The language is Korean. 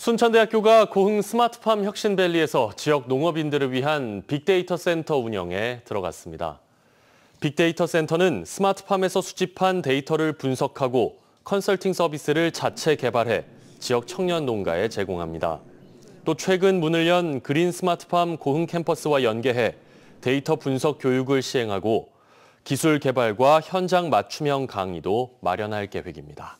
순천대학교가 고흥 스마트팜 혁신밸리에서 지역 농업인들을 위한 빅데이터 센터 운영에 들어갔습니다. 빅데이터 센터는 스마트팜에서 수집한 데이터를 분석하고 컨설팅 서비스를 자체 개발해 지역 청년 농가에 제공합니다. 또 최근 문을 연 그린 스마트팜 고흥 캠퍼스와 연계해 데이터 분석 교육을 시행하고 기술 개발과 현장 맞춤형 강의도 마련할 계획입니다.